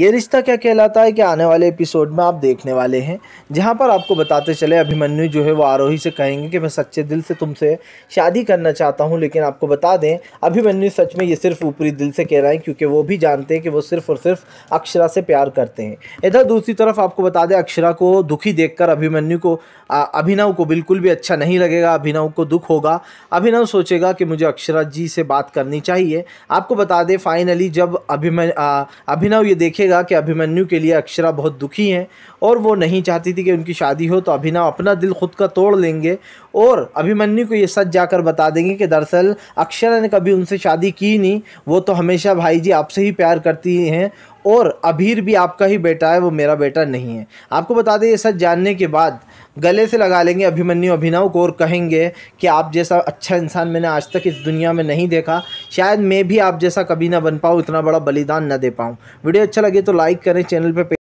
ये रिश्ता क्या कहलाता है कि आने वाले एपिसोड में आप देखने वाले हैं जहाँ पर आपको बताते चले अभिमन्यु जो है वो आरोही से कहेंगे कि मैं सच्चे दिल से तुमसे शादी करना चाहता हूँ लेकिन आपको बता दें अभिमन्यु सच में ये सिर्फ ऊपरी दिल से कह रहे हैं क्योंकि वो भी जानते हैं कि वो सिर्फ और सिर्फ अक्षरा से प्यार करते हैं इधर दूसरी तरफ आपको बता दें अक्षरा को दुखी देख अभिमन्यु को अभिनव को बिल्कुल भी अच्छा नहीं लगेगा अभिनव को दुख होगा अभिनव सोचेगा कि मुझे अक्षरा जी से बात करनी चाहिए आपको बता दें फाइनली जब अभिमन अभिनव ये देखे बताइएगा कि अभिमन्यु के लिए अक्षरा बहुत दुखी हैं और वो नहीं चाहती थी कि उनकी शादी हो तो अभिनव अपना दिल खुद का तोड़ लेंगे और अभिमन्यु को ये सच जाकर बता देंगे कि दरअसल अक्षरा ने कभी उनसे शादी की नहीं वो तो हमेशा भाई जी आपसे ही प्यार करती हैं और अभीर भी आपका ही बेटा है वो मेरा बेटा नहीं है आपको बता दें ये सच जानने के बाद गले से लगा लेंगे अभिमन्यु अभिनव को और कहेंगे कि आप जैसा अच्छा इंसान मैंने आज तक इस दुनिया में नहीं देखा शायद मैं भी आप जैसा कभी ना बन पाऊँ इतना बड़ा बलिदान ना दे पाऊँ वीडियो अच्छा लगे तो लाइक करें चैनल पर